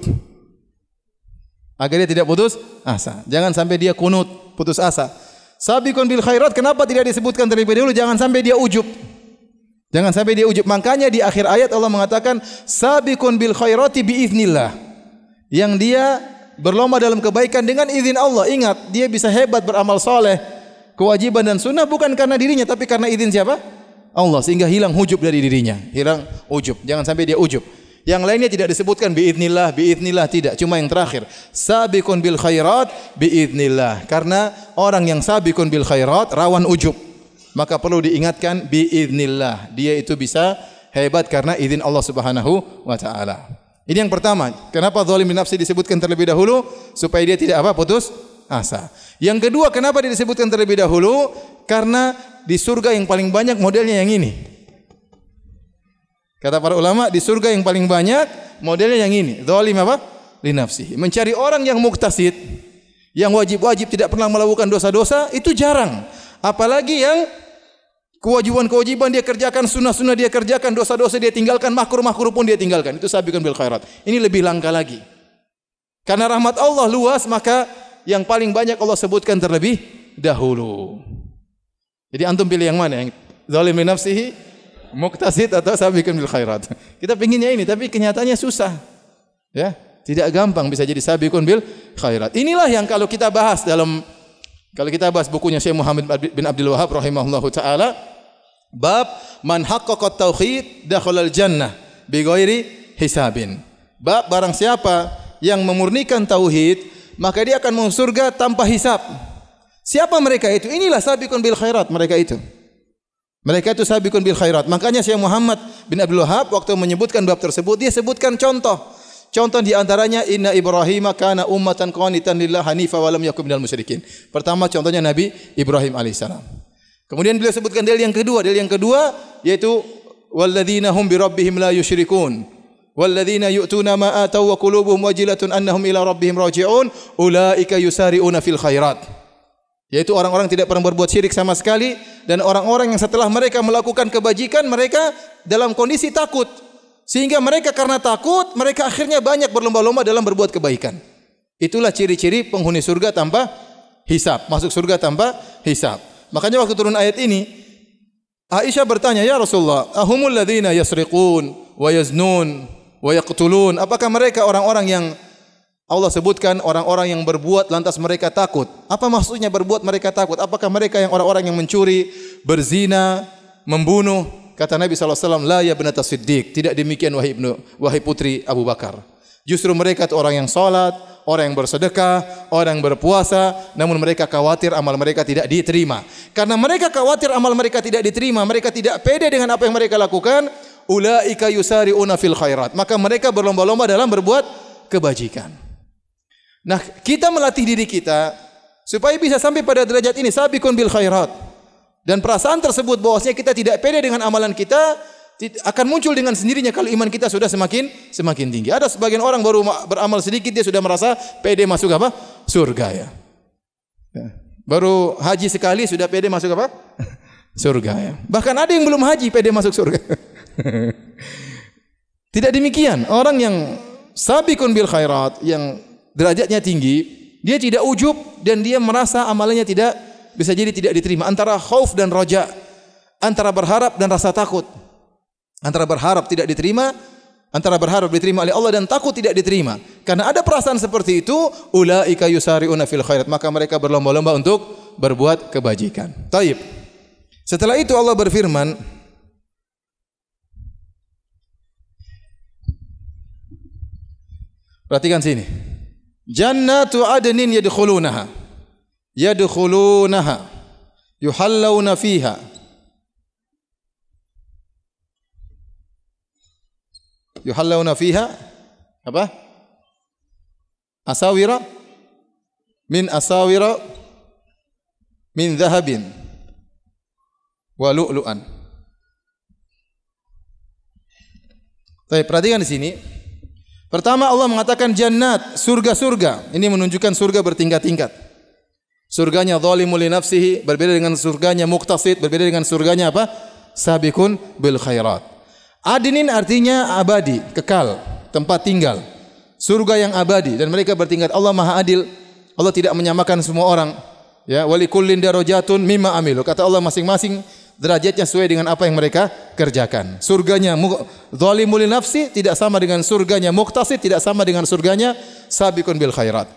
Agar dia tidak putus asa. Jangan sampai dia kunut, putus asa. Sabiqun bil khairat kenapa tidak disebutkan terlebih dahulu jangan sampai dia ujub. Jangan sampai dia ujub. Makanya di akhir ayat Allah mengatakan sabiqun bil khairati bi idznillah. Yang dia berlomba dalam kebaikan dengan izin Allah. Ingat, dia bisa hebat beramal soleh kewajiban dan sunnah bukan karena dirinya tapi karena izin siapa? Allah sehingga hilang ujub dari dirinya, hilang ujub. Jangan sampai dia ujub. Yang lainnya tidak disebutkan biiznillah, biiznillah tidak. Cuma yang terakhir, sabiqun bil khairat biiznillah. Karena orang yang sabiqun bil khairat rawan ujub. Maka perlu diingatkan biiznillah. Dia itu bisa hebat karena izin Allah Subhanahu wa taala. Ini yang pertama. Kenapa zalim nafsi disebutkan terlebih dahulu? Supaya dia tidak apa? Putus asa. Yang kedua, kenapa dia disebutkan terlebih dahulu? Karena di surga yang paling banyak modelnya yang ini. Kata para ulama di surga yang paling banyak modelnya yang ini. Zalim apa? Linafsihi. Mencari orang yang muktasid, yang wajib-wajib tidak pernah melakukan dosa-dosa itu jarang. Apalagi yang kewajiban-kewajiban dia kerjakan, sunnah-sunnah dia kerjakan, dosa-dosa dia tinggalkan, makruh-makruh pun dia tinggalkan. Itu sabiqun bil khairat. Ini lebih langka lagi. Karena rahmat Allah luas, maka yang paling banyak Allah sebutkan terlebih dahulu. Jadi antum pilih yang mana? Yang zalim nafsihi muktasid atau sabiqun bil khairat. Kita pinginnya ini tapi kenyataannya susah. Ya, tidak gampang bisa jadi sabiqun bil khairat. Inilah yang kalau kita bahas dalam kalau kita bahas bukunya Syekh Muhammad bin Abdul Wahab rahimahullahu taala bab man haqqaqa tauhid dakhala al jannah bi ghairi hisabin. Bab barang siapa yang memurnikan tauhid maka dia akan masuk surga tanpa hisab. Siapa mereka itu? Inilah sabiqun bil khairat mereka itu. Mereka itu sabiqun bil khairat. Makanya Syekh Muhammad bin Abdul Wahab waktu menyebutkan bab tersebut, dia sebutkan contoh. Contoh di antaranya inna Ibrahim kana ummatan qanitan lillah hanifa walam yakum minal musyrikin. Pertama contohnya Nabi Ibrahim alaihissalam. Kemudian beliau sebutkan dalil yang kedua, dalil yang kedua yaitu walladzina hum bi rabbihim la yusyrikun. Walladzina yu'tuna ma atau wa qulubuhum wajilatun annahum ila rabbihim raji'un ulaika yusari'una fil khairat yaitu orang-orang tidak pernah berbuat syirik sama sekali dan orang-orang yang setelah mereka melakukan kebajikan mereka dalam kondisi takut sehingga mereka karena takut mereka akhirnya banyak berlomba-lomba dalam berbuat kebaikan itulah ciri-ciri penghuni surga tanpa hisap masuk surga tanpa hisap. makanya waktu turun ayat ini Aisyah bertanya ya Rasulullah ahumul ladina yasriqun wayaznun, yaznun apakah mereka orang-orang yang Allah sebutkan orang-orang yang berbuat lantas mereka takut. Apa maksudnya berbuat mereka takut? Apakah mereka yang orang-orang yang mencuri, berzina, membunuh? Kata Nabi SAW, La ya benata siddiq. Tidak demikian wahai, ibnu, wahai putri Abu Bakar. Justru mereka itu orang yang sholat, orang yang bersedekah, orang yang berpuasa, namun mereka khawatir amal mereka tidak diterima. Karena mereka khawatir amal mereka tidak diterima, mereka tidak pede dengan apa yang mereka lakukan, Ula ika yusari unafil khairat. Maka mereka berlomba-lomba dalam berbuat kebajikan. Nah, kita melatih diri kita supaya bisa sampai pada derajat ini sabiqun bil khairat. Dan perasaan tersebut bahwasanya kita tidak pede dengan amalan kita akan muncul dengan sendirinya kalau iman kita sudah semakin semakin tinggi. Ada sebagian orang baru beramal sedikit dia sudah merasa pede masuk apa? Surga ya. ya. Baru haji sekali sudah pede masuk apa? Surga ya. Bahkan ada yang belum haji pede masuk surga. Tidak demikian. Orang yang sabiqun bil khairat yang derajatnya tinggi, dia tidak ujub dan dia merasa amalannya tidak bisa jadi tidak diterima antara khauf dan roja, antara berharap dan rasa takut. Antara berharap tidak diterima, antara berharap diterima oleh Allah dan takut tidak diterima. Karena ada perasaan seperti itu, ulaika yusariuna fil khairat, maka mereka berlomba-lomba untuk berbuat kebajikan. Taib. Setelah itu Allah berfirman, Perhatikan sini. جنات عدن يدخلونها يدخلونها يحلون فيها yuhallawna fiha apa? Asawira min asawira min dhahabin wa lu'lu'an. Tapi perhatikan di sini, Pertama Allah mengatakan jannat, surga-surga. Ini menunjukkan surga bertingkat-tingkat. Surganya zalimul li nafsihi berbeda dengan surganya muqtasid, berbeda dengan surganya apa? Sabiqun bil khairat. Adinin artinya abadi, kekal, tempat tinggal. Surga yang abadi dan mereka bertingkat Allah Maha Adil. Allah tidak menyamakan semua orang. Ya, wali kullin darajatun mimma amilu. Kata Allah masing-masing derajatnya sesuai dengan apa yang mereka kerjakan. Surganya zalimul nafsi tidak sama dengan surganya muktasid tidak sama dengan surganya sabiqun bil khairat.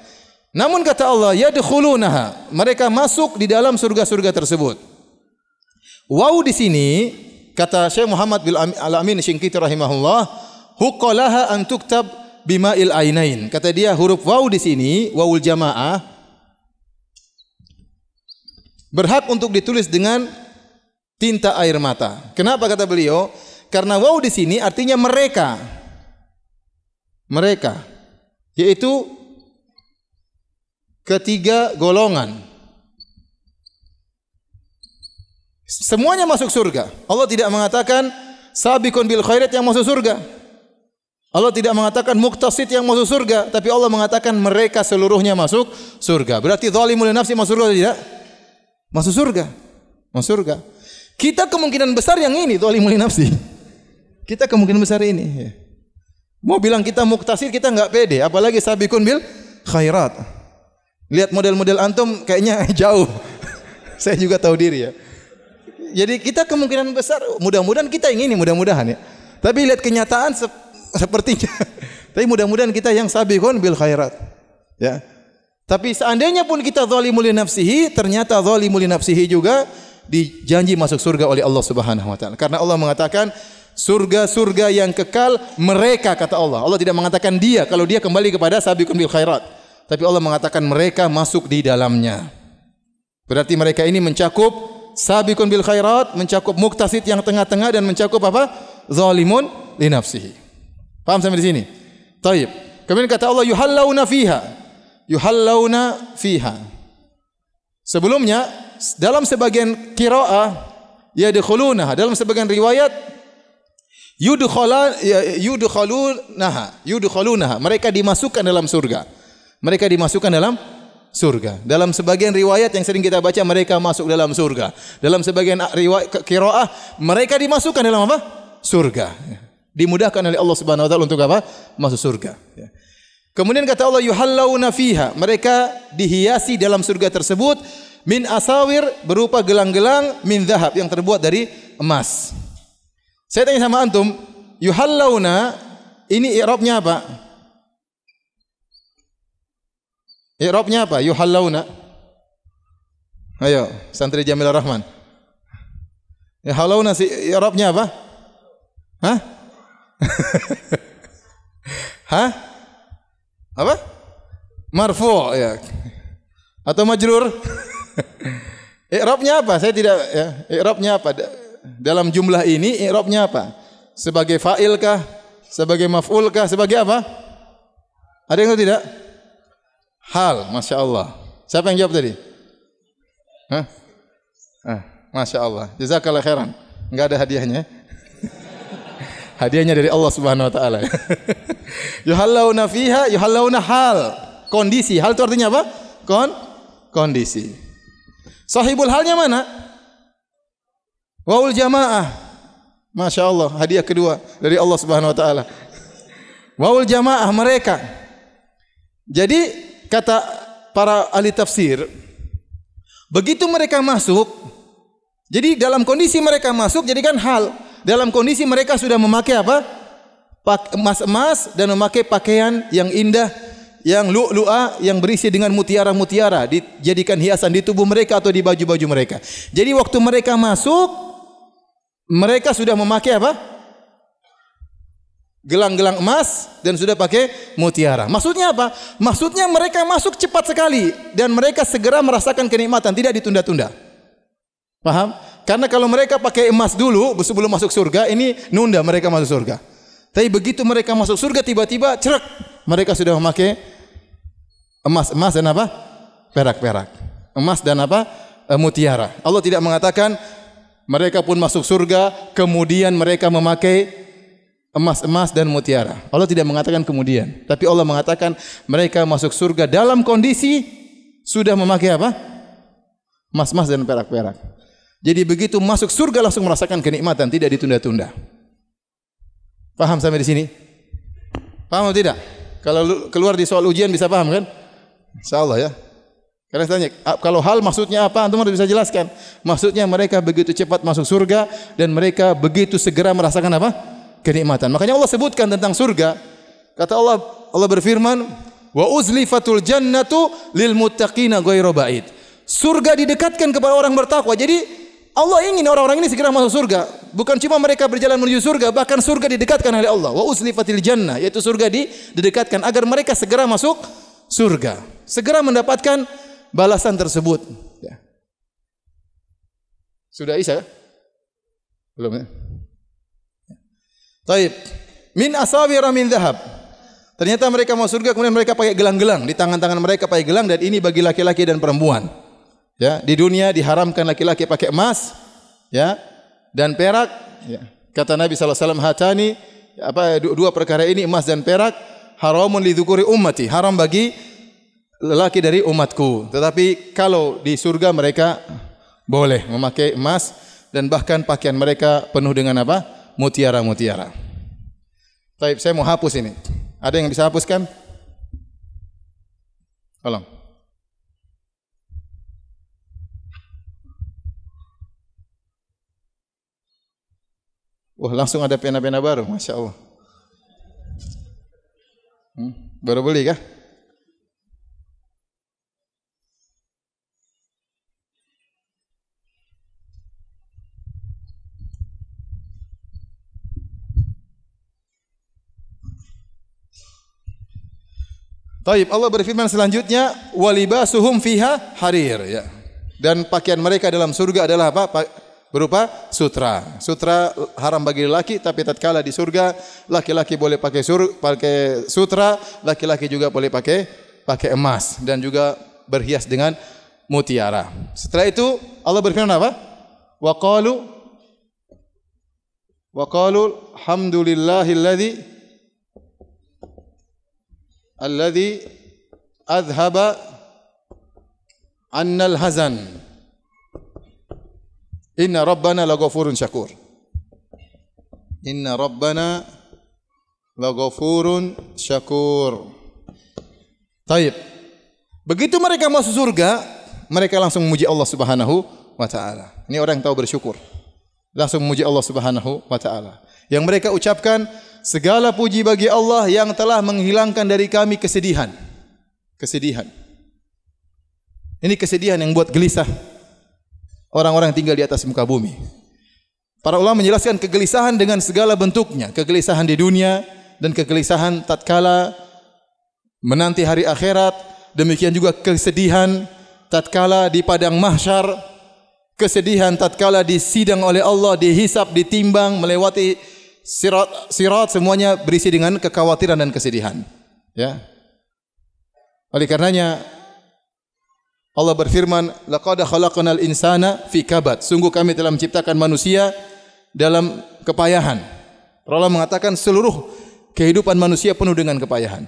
Namun kata Allah yadkhulunaha, mereka masuk di dalam surga-surga tersebut. Wau di sini kata Syekh Muhammad bin Al-Amin Syinkiti rahimahullah, huqalaha an tuktab bima'il ainain. Kata dia huruf wau di sini, waul jamaah berhak untuk ditulis dengan tinta air mata. Kenapa kata beliau? Karena wow di sini artinya mereka. Mereka yaitu ketiga golongan. Semuanya masuk surga. Allah tidak mengatakan sabiqun bil khairat yang masuk surga. Allah tidak mengatakan muktasid yang masuk surga, tapi Allah mengatakan mereka seluruhnya masuk surga. Berarti zalimul nafsi masuk surga tidak? Masuk surga. Masuk surga. Kita kemungkinan besar yang ini tuh alimul nafsi. Kita kemungkinan besar ini. Ya. Mau bilang kita muktasir kita enggak pede, apalagi sabiqun bil khairat. Lihat model-model antum kayaknya jauh. Saya juga tahu diri ya. Jadi kita kemungkinan besar mudah-mudahan kita yang ini mudah-mudahan ya. Tapi lihat kenyataan se sepertinya tapi mudah-mudahan kita yang sabiqun bil khairat. Ya. Tapi seandainya pun kita zalimul nafsihi, ternyata zalimul nafsihi juga dijanji masuk surga oleh Allah Subhanahu wa taala. Karena Allah mengatakan surga-surga yang kekal mereka kata Allah. Allah tidak mengatakan dia kalau dia kembali kepada sabiqun bil khairat. Tapi Allah mengatakan mereka masuk di dalamnya. Berarti mereka ini mencakup sabiqun bil khairat, mencakup muktasid yang tengah-tengah dan mencakup apa? zalimun li nafsihi. Paham sampai di sini? Baik. Kemudian kata Allah yuhallawna fiha. Yuhallawna fiha. Sebelumnya dalam sebagian qiraah ya dikhuluna dalam sebagian riwayat yudkhala yudkhaluna yudkhaluna mereka dimasukkan dalam surga mereka dimasukkan dalam surga dalam sebagian riwayat yang sering kita baca mereka masuk dalam surga dalam sebagian riwayat qiraah mereka dimasukkan dalam apa surga dimudahkan oleh Allah Subhanahu wa taala untuk apa masuk surga ya. Kemudian kata Allah yuhallawna fiha mereka dihiasi dalam surga tersebut min asawir berupa gelang-gelang min zahab yang terbuat dari emas. Saya tanya sama antum, yuhallawna ini i'rabnya apa? I'rabnya apa? Yuhallawna. Ayo, santri Jamil Rahman. Yuhallawna si i'rabnya apa? Hah? Hah? Apa? Marfu' ya. Atau majrur? I'robnya apa? Saya tidak ya. I'robnya apa? Dalam jumlah ini i'robnya apa? Sebagai fa'il kah? Sebagai maf'ul kah? Sebagai apa? Ada yang tahu tidak? Hal, Masya Allah. Siapa yang jawab tadi? Hah? Ah, Masya Allah. Jazakallah khairan. Enggak ada hadiahnya. hadiahnya dari Allah Subhanahu Wa Taala. Yuhallawna fiha, yuhallawna hal. Kondisi. Hal itu artinya apa? Kon Kondisi. Sahibul halnya mana? Waul jamaah. Masya Allah, hadiah kedua dari Allah Subhanahu Wa Taala. Waul jamaah mereka. Jadi kata para ahli tafsir, begitu mereka masuk, jadi dalam kondisi mereka masuk, jadi kan hal dalam kondisi mereka sudah memakai apa? Emas-emas dan memakai pakaian yang indah, yang lu lu'lu'a yang berisi dengan mutiara-mutiara dijadikan hiasan di tubuh mereka atau di baju-baju mereka. Jadi waktu mereka masuk mereka sudah memakai apa? Gelang-gelang emas dan sudah pakai mutiara. Maksudnya apa? Maksudnya mereka masuk cepat sekali dan mereka segera merasakan kenikmatan, tidak ditunda-tunda. Paham? Karena kalau mereka pakai emas dulu sebelum masuk surga, ini nunda mereka masuk surga. Tapi begitu mereka masuk surga tiba-tiba cerak mereka sudah memakai emas emas dan apa perak perak emas dan apa e, mutiara Allah tidak mengatakan mereka pun masuk surga kemudian mereka memakai emas emas dan mutiara Allah tidak mengatakan kemudian tapi Allah mengatakan mereka masuk surga dalam kondisi sudah memakai apa emas emas dan perak perak jadi begitu masuk surga langsung merasakan kenikmatan tidak ditunda tunda paham sampai di sini paham atau tidak kalau lu, keluar di soal ujian bisa paham kan? Insyaallah ya. Karena saya tanya, kalau hal maksudnya apa? Antum harus bisa jelaskan. Maksudnya mereka begitu cepat masuk surga dan mereka begitu segera merasakan apa? Kenikmatan. Makanya Allah sebutkan tentang surga. Kata Allah, Allah berfirman, "Wa uzlifatul jannatu lil muttaqina ghairu ba'id." Surga didekatkan kepada orang bertakwa. Jadi Allah ingin orang-orang ini segera masuk surga. Bukan cuma mereka berjalan menuju surga, bahkan surga didekatkan oleh Allah. Wa usli fatil jannah, yaitu surga didekatkan agar mereka segera masuk surga. Segera mendapatkan balasan tersebut. Ya. Sudah Isa? Belum ya? Taib. Min asawira ramin zahab. Ternyata mereka masuk surga, kemudian mereka pakai gelang-gelang. Di tangan-tangan mereka pakai gelang, dan ini bagi laki-laki dan perempuan. Ya, di dunia diharamkan laki-laki pakai emas, ya, dan perak. Ya. Kata Nabi sallallahu alaihi wasallam hatani apa dua perkara ini emas dan perak haram untuk lidzukuri umat. haram bagi lelaki dari umatku. Tetapi kalau di surga mereka boleh memakai emas dan bahkan pakaian mereka penuh dengan apa? mutiara-mutiara. Baik, saya mau hapus ini. Ada yang bisa hapuskan? Tolong. Wah, langsung ada pena-pena baru, masya Allah. Hmm, baru beli kah? Baik, Allah berfirman selanjutnya, walibasuhum fiha harir ya. Dan pakaian mereka dalam surga adalah apa? berupa sutra. Sutra haram bagi laki, tapi tatkala di surga laki-laki boleh pakai sur pakai sutra, laki-laki juga boleh pakai pakai emas dan juga berhias dengan mutiara. Setelah itu Allah berfirman apa? Wa qalu Wa qalu alhamdulillahilladzi alladzi adhhaba annal hazan. Inna rabbana laghafurun syakur. Inna rabbana laghafurun syakur. Taib. Begitu mereka masuk surga, mereka langsung memuji Allah Subhanahu wa taala. Ini orang yang tahu bersyukur. Langsung memuji Allah Subhanahu wa taala. Yang mereka ucapkan segala puji bagi Allah yang telah menghilangkan dari kami kesedihan. Kesedihan. Ini kesedihan yang buat gelisah orang-orang tinggal di atas muka bumi. Para ulama menjelaskan kegelisahan dengan segala bentuknya, kegelisahan di dunia dan kegelisahan tatkala menanti hari akhirat, demikian juga kesedihan tatkala di padang mahsyar, kesedihan tatkala disidang oleh Allah, dihisap, ditimbang, melewati sirat, sirat semuanya berisi dengan kekhawatiran dan kesedihan. Ya. Oleh karenanya Allah berfirman, "Laqad khalaqnal insana fi kabad." Sungguh kami telah menciptakan manusia dalam kepayahan. Allah mengatakan seluruh kehidupan manusia penuh dengan kepayahan.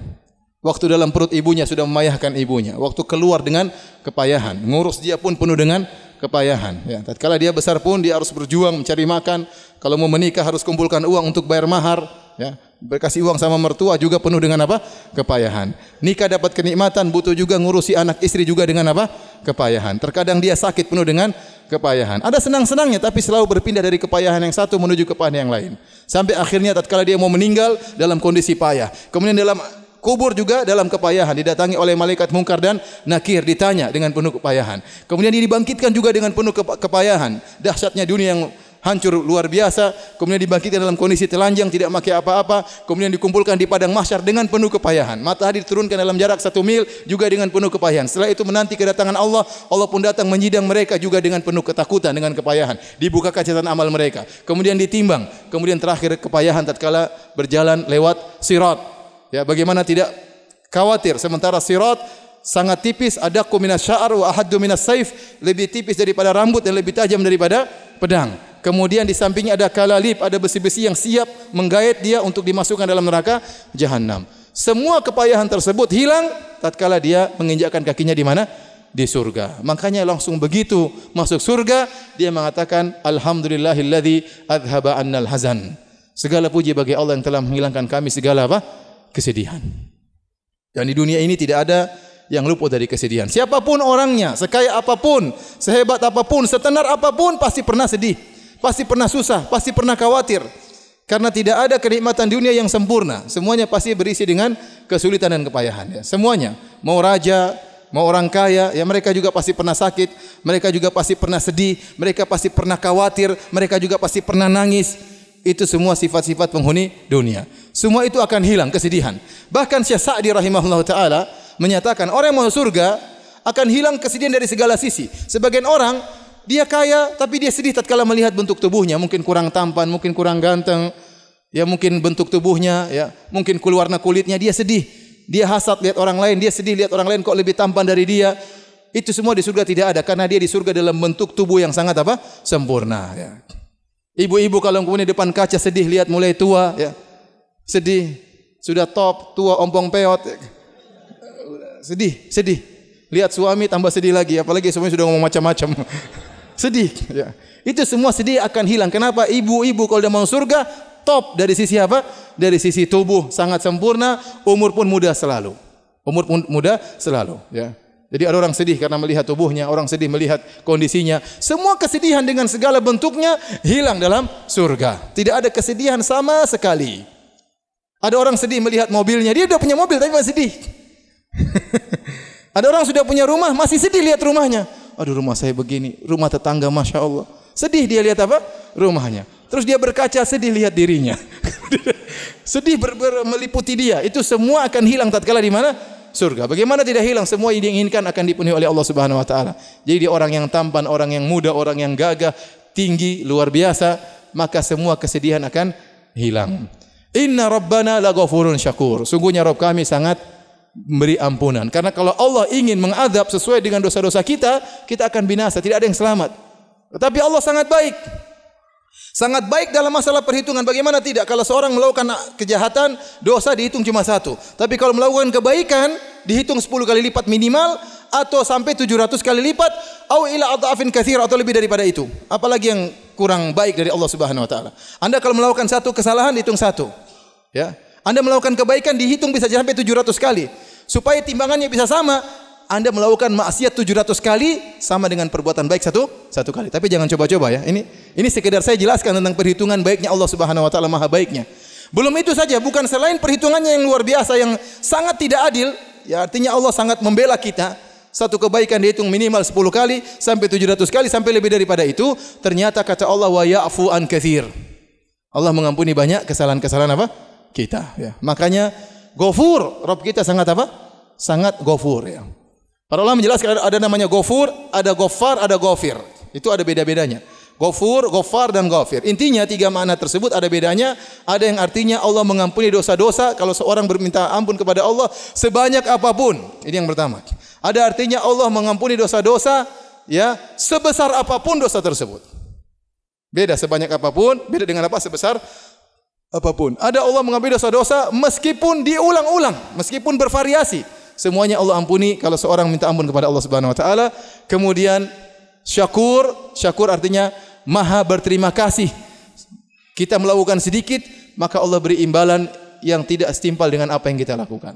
Waktu dalam perut ibunya sudah memayahkan ibunya, waktu keluar dengan kepayahan, ngurus dia pun penuh dengan kepayahan. Ya, tatkala dia besar pun dia harus berjuang mencari makan, kalau mau menikah harus kumpulkan uang untuk bayar mahar, ya berkasih uang sama mertua juga penuh dengan apa? Kepayahan. Nikah dapat kenikmatan, butuh juga ngurusi anak istri juga dengan apa? Kepayahan. Terkadang dia sakit penuh dengan kepayahan. Ada senang-senangnya tapi selalu berpindah dari kepayahan yang satu menuju kepayahan yang lain. Sampai akhirnya tatkala dia mau meninggal dalam kondisi payah. Kemudian dalam kubur juga dalam kepayahan didatangi oleh malaikat mungkar dan nakir ditanya dengan penuh kepayahan. Kemudian dia dibangkitkan juga dengan penuh kepayahan. Dahsyatnya dunia yang hancur luar biasa, kemudian dibangkitkan dalam kondisi telanjang, tidak memakai apa-apa, kemudian dikumpulkan di padang mahsyar dengan penuh kepayahan. Matahari diturunkan dalam jarak satu mil juga dengan penuh kepayahan. Setelah itu menanti kedatangan Allah, Allah pun datang menyidang mereka juga dengan penuh ketakutan, dengan kepayahan. Dibuka catatan amal mereka, kemudian ditimbang, kemudian terakhir kepayahan tatkala berjalan lewat sirat. Ya, bagaimana tidak khawatir sementara sirat sangat tipis ada kuminas syar wa minas saif lebih tipis daripada rambut dan lebih tajam daripada pedang kemudian di sampingnya ada kalalip, ada besi-besi yang siap menggait dia untuk dimasukkan dalam neraka jahanam. Semua kepayahan tersebut hilang tatkala dia menginjakkan kakinya di mana? Di surga. Makanya langsung begitu masuk surga, dia mengatakan alhamdulillahilladzi adhaba annal hazan. Segala puji bagi Allah yang telah menghilangkan kami segala apa? kesedihan. Dan di dunia ini tidak ada yang luput dari kesedihan. Siapapun orangnya, sekaya apapun, sehebat apapun, setenar apapun pasti pernah sedih. Pasti pernah susah, pasti pernah khawatir. Karena tidak ada kenikmatan dunia yang sempurna. Semuanya pasti berisi dengan kesulitan dan kepayahan. Ya. Semuanya. Mau raja, mau orang kaya, ya mereka juga pasti pernah sakit. Mereka juga pasti pernah sedih. Mereka pasti pernah khawatir. Mereka juga pasti pernah nangis. Itu semua sifat-sifat penghuni dunia. Semua itu akan hilang, kesedihan. Bahkan Syekh Sa'di rahimahullah ta'ala menyatakan, orang yang mau surga akan hilang kesedihan dari segala sisi. Sebagian orang dia kaya tapi dia sedih tatkala melihat bentuk tubuhnya mungkin kurang tampan mungkin kurang ganteng ya mungkin bentuk tubuhnya ya mungkin kulit warna kulitnya dia sedih dia hasad lihat orang lain dia sedih lihat orang lain kok lebih tampan dari dia itu semua di surga tidak ada karena dia di surga dalam bentuk tubuh yang sangat apa sempurna ya ibu-ibu kalau kemudian depan kaca sedih lihat mulai tua ya sedih sudah top tua ompong peot sedih sedih lihat suami tambah sedih lagi apalagi suami sudah ngomong macam-macam sedih. Ya. Itu semua sedih akan hilang. Kenapa? Ibu-ibu kalau dah mau surga, top dari sisi apa? Dari sisi tubuh sangat sempurna, umur pun muda selalu. Umur pun muda selalu. Ya. Jadi ada orang sedih karena melihat tubuhnya, orang sedih melihat kondisinya. Semua kesedihan dengan segala bentuknya hilang dalam surga. Tidak ada kesedihan sama sekali. Ada orang sedih melihat mobilnya. Dia sudah punya mobil tapi masih sedih. ada orang sudah punya rumah masih sedih lihat rumahnya aduh rumah saya begini, rumah tetangga Masya Allah. Sedih dia lihat apa? Rumahnya. Terus dia berkaca sedih lihat dirinya. sedih ber -ber meliputi dia. Itu semua akan hilang tatkala di mana? Surga. Bagaimana tidak hilang? Semua yang diinginkan akan dipenuhi oleh Allah Subhanahu wa taala. Jadi dia orang yang tampan, orang yang muda, orang yang gagah, tinggi, luar biasa, maka semua kesedihan akan hilang. Inna rabbana la ghafurun syakur. Sungguhnya Rabb kami sangat beri ampunan. Karena kalau Allah ingin mengadab sesuai dengan dosa-dosa kita, kita akan binasa, tidak ada yang selamat. Tetapi Allah sangat baik. Sangat baik dalam masalah perhitungan. Bagaimana tidak? Kalau seorang melakukan kejahatan, dosa dihitung cuma satu. Tapi kalau melakukan kebaikan, dihitung 10 kali lipat minimal, atau sampai 700 kali lipat, au ila adhafin kathir, atau lebih daripada itu. Apalagi yang kurang baik dari Allah Subhanahu Wa Taala. Anda kalau melakukan satu kesalahan, dihitung satu. Ya. Anda melakukan kebaikan dihitung bisa sampai 700 kali. Supaya timbangannya bisa sama, Anda melakukan maksiat 700 kali sama dengan perbuatan baik satu satu kali. Tapi jangan coba-coba ya. Ini ini sekedar saya jelaskan tentang perhitungan baiknya Allah Subhanahu wa taala Maha baiknya. Belum itu saja, bukan selain perhitungannya yang luar biasa yang sangat tidak adil, ya artinya Allah sangat membela kita satu kebaikan dihitung minimal 10 kali sampai 700 kali sampai lebih daripada itu, ternyata kata Allah wa ya'fu an katsir. Allah mengampuni banyak kesalahan-kesalahan apa? kita ya. Makanya gofur Rob kita sangat apa? Sangat gofur ya. Para ulama menjelaskan ada, namanya gofur ada gofar ada gofir Itu ada beda-bedanya. gofur gofar dan gofir Intinya tiga makna tersebut ada bedanya. Ada yang artinya Allah mengampuni dosa-dosa kalau seorang berminta ampun kepada Allah sebanyak apapun. Ini yang pertama. Ada artinya Allah mengampuni dosa-dosa ya sebesar apapun dosa tersebut. Beda sebanyak apapun, beda dengan apa sebesar apapun. Ada Allah mengampuni dosa-dosa meskipun diulang-ulang, meskipun bervariasi. Semuanya Allah ampuni kalau seorang minta ampun kepada Allah Subhanahu wa taala. Kemudian syakur, syakur artinya maha berterima kasih. Kita melakukan sedikit, maka Allah beri imbalan yang tidak setimpal dengan apa yang kita lakukan.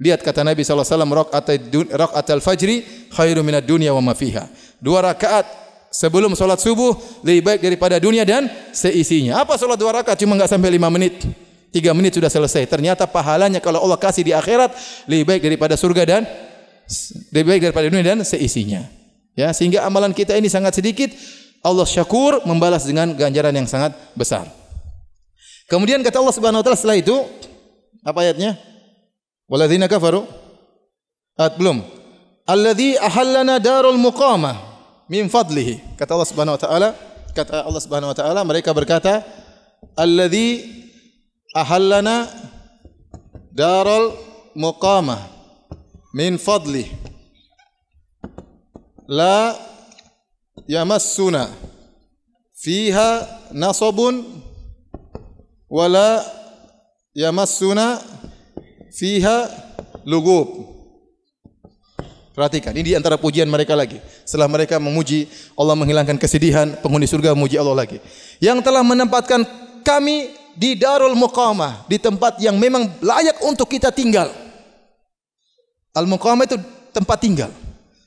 Lihat kata Nabi sallallahu alaihi wasallam, "Raka'atul fajri khairu minad dunya wa ma fiha." Dua rakaat sebelum solat subuh lebih baik daripada dunia dan seisinya. Apa solat dua rakaat cuma enggak sampai lima menit, tiga menit sudah selesai. Ternyata pahalanya kalau Allah kasih di akhirat lebih baik daripada surga dan lebih baik daripada dunia dan seisinya. Ya, sehingga amalan kita ini sangat sedikit. Allah syakur membalas dengan ganjaran yang sangat besar. Kemudian kata Allah Subhanahu wa taala setelah itu apa ayatnya? Waladina kafaru at ah, belum. Alladzi ahlana darul muqamah min fadlihi. Kata Allah Subhanahu wa taala, kata Allah Subhanahu wa taala mereka berkata, alladzi ahallana darul muqamah min fadli la yamassuna fiha nasabun wala yamassuna fiha lugub." Perhatikan, ini di antara pujian mereka lagi. Setelah mereka memuji Allah menghilangkan kesedihan, penghuni surga memuji Allah lagi. Yang telah menempatkan kami di Darul Muqamah, di tempat yang memang layak untuk kita tinggal. Al-Muqamah itu tempat tinggal.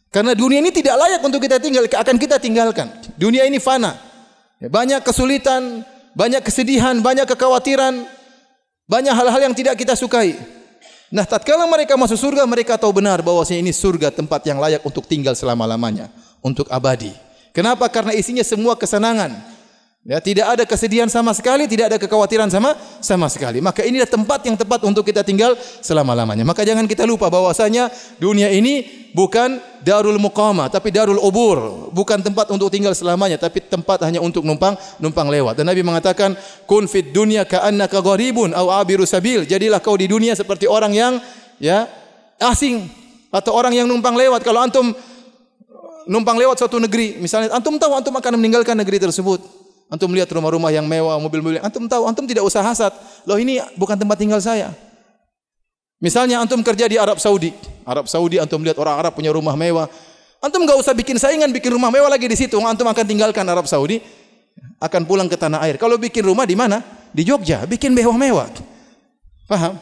Karena dunia ini tidak layak untuk kita tinggal, akan kita tinggalkan. Dunia ini fana. Banyak kesulitan, banyak kesedihan, banyak kekhawatiran, banyak hal-hal yang tidak kita sukai. Nah, tatkala mereka masuk surga, mereka tahu benar bahawa ini surga tempat yang layak untuk tinggal selama-lamanya, untuk abadi. Kenapa? Karena isinya semua kesenangan. Ya, tidak ada kesedihan sama sekali, tidak ada kekhawatiran sama sama sekali. Maka inilah tempat yang tepat untuk kita tinggal selama-lamanya. Maka jangan kita lupa bahwasanya dunia ini bukan darul muqamah, tapi darul ubur. Bukan tempat untuk tinggal selamanya, tapi tempat hanya untuk numpang numpang lewat. Dan Nabi mengatakan, "Kun fid dunya ka'annaka gharibun aw abiru sabil." Jadilah kau di dunia seperti orang yang ya asing atau orang yang numpang lewat. Kalau antum numpang lewat suatu negeri, misalnya antum tahu antum akan meninggalkan negeri tersebut. Antum lihat rumah-rumah yang mewah, mobil-mobil. Antum tahu, antum tidak usah hasad. Loh ini bukan tempat tinggal saya. Misalnya antum kerja di Arab Saudi. Arab Saudi antum lihat orang Arab punya rumah mewah. Antum enggak usah bikin saingan bikin rumah mewah lagi di situ. Antum akan tinggalkan Arab Saudi, akan pulang ke tanah air. Kalau bikin rumah di mana? Di Jogja, bikin mewah mewah. Faham?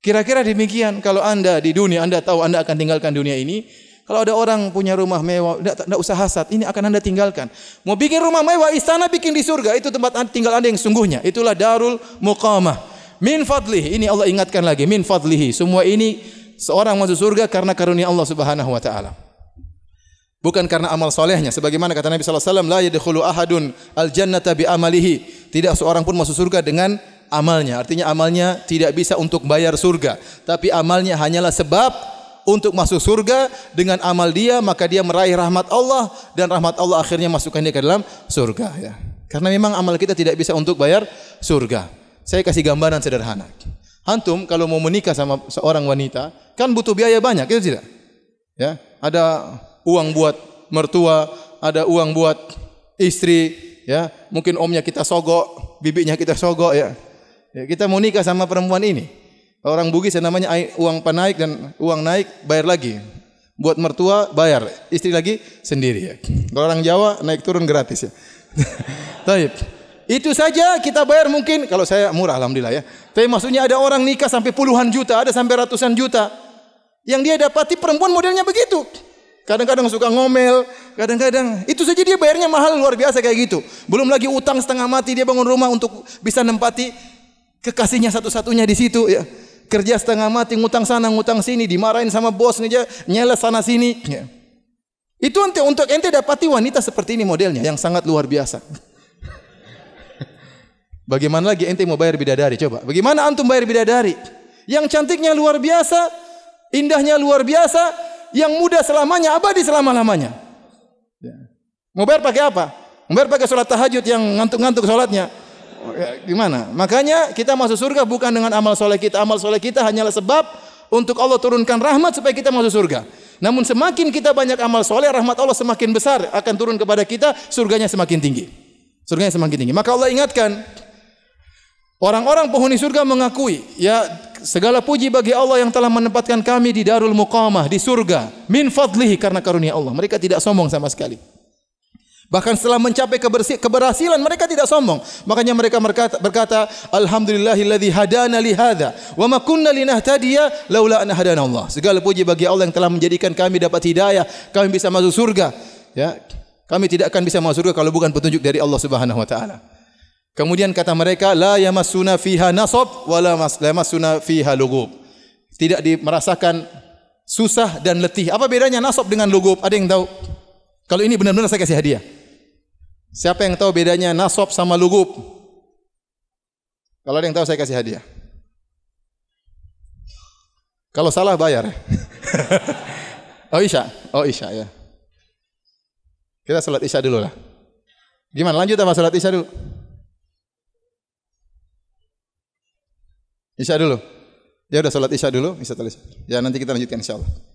Kira-kira demikian kalau Anda di dunia Anda tahu Anda akan tinggalkan dunia ini, kalau ada orang punya rumah mewah, tidak, tidak usah hasad. Ini akan anda tinggalkan. Mau bikin rumah mewah, istana bikin di surga. Itu tempat tinggal anda yang sungguhnya. Itulah darul muqamah. Min fadlih. Ini Allah ingatkan lagi. Min fadlihi. Semua ini seorang masuk surga karena karunia Allah subhanahu wa ta'ala. Bukan karena amal solehnya. Sebagaimana kata Nabi Sallallahu SAW, La yadikhulu ahadun al jannah bi amalihi. Tidak seorang pun masuk surga dengan amalnya. Artinya amalnya tidak bisa untuk bayar surga. Tapi amalnya hanyalah sebab untuk masuk surga dengan amal dia maka dia meraih rahmat Allah dan rahmat Allah akhirnya masukkan dia ke dalam surga ya. Karena memang amal kita tidak bisa untuk bayar surga. Saya kasih gambaran sederhana. Antum kalau mau menikah sama seorang wanita kan butuh biaya banyak, itu tidak? Ya, ada uang buat mertua, ada uang buat istri, ya. Mungkin omnya kita sogok, bibinya kita sogok ya. ya kita mau nikah sama perempuan ini orang Bugis yang namanya uang panaik dan uang naik bayar lagi. Buat mertua bayar, istri lagi sendiri ya. Kalau orang Jawa naik turun gratis ya. Taib. Itu saja kita bayar mungkin kalau saya murah alhamdulillah ya. Tapi maksudnya ada orang nikah sampai puluhan juta, ada sampai ratusan juta. Yang dia dapati perempuan modelnya begitu. Kadang-kadang suka ngomel, kadang-kadang itu saja dia bayarnya mahal luar biasa kayak gitu. Belum lagi utang setengah mati dia bangun rumah untuk bisa nempati kekasihnya satu-satunya di situ ya. kerja setengah mati, ngutang sana, ngutang sini, dimarahin sama bos aja, nyela sana sini. Ya. Itu ente untuk ente dapati wanita seperti ini modelnya yang sangat luar biasa. Bagaimana lagi ente mau bayar bidadari? Coba. Bagaimana antum bayar bidadari? Yang cantiknya luar biasa, indahnya luar biasa, yang muda selamanya, abadi selama-lamanya. Ya. Mau bayar pakai apa? Mau bayar pakai sholat tahajud yang ngantuk-ngantuk sholatnya? Ya, gimana? Makanya kita masuk surga bukan dengan amal soleh kita. Amal soleh kita hanyalah sebab untuk Allah turunkan rahmat supaya kita masuk surga. Namun semakin kita banyak amal soleh, rahmat Allah semakin besar akan turun kepada kita, surganya semakin tinggi. Surganya semakin tinggi. Maka Allah ingatkan, orang-orang penghuni surga mengakui, ya segala puji bagi Allah yang telah menempatkan kami di darul muqamah, di surga, min fadlihi karena karunia Allah. Mereka tidak sombong sama sekali. Bahkan setelah mencapai keberhasilan mereka tidak sombong. Makanya mereka berkata, berkata alhamdulillahilladzi hadana li hadza wa ma kunna linahtadiya laula an hadana Allah. Segala puji bagi Allah yang telah menjadikan kami dapat hidayah, kami bisa masuk surga. Ya. Kami tidak akan bisa masuk surga kalau bukan petunjuk dari Allah Subhanahu wa taala. Kemudian kata mereka la yamassuna fiha nasab wa la yamassuna fiha lugub. Tidak di merasakan susah dan letih. Apa bedanya nasab dengan lugub? Ada yang tahu? Kalau ini benar-benar saya kasih hadiah. Siapa yang tahu bedanya nasab sama lugub? Kalau ada yang tahu saya kasih hadiah. Kalau salah bayar. oh Isya, oh Isya ya. Kita salat Isya dulu lah. Gimana lanjut sama salat Isya dulu? Isya dulu. Dia ya udah salat Isya dulu, bisa Isya Ya nanti kita lanjutkan insyaallah.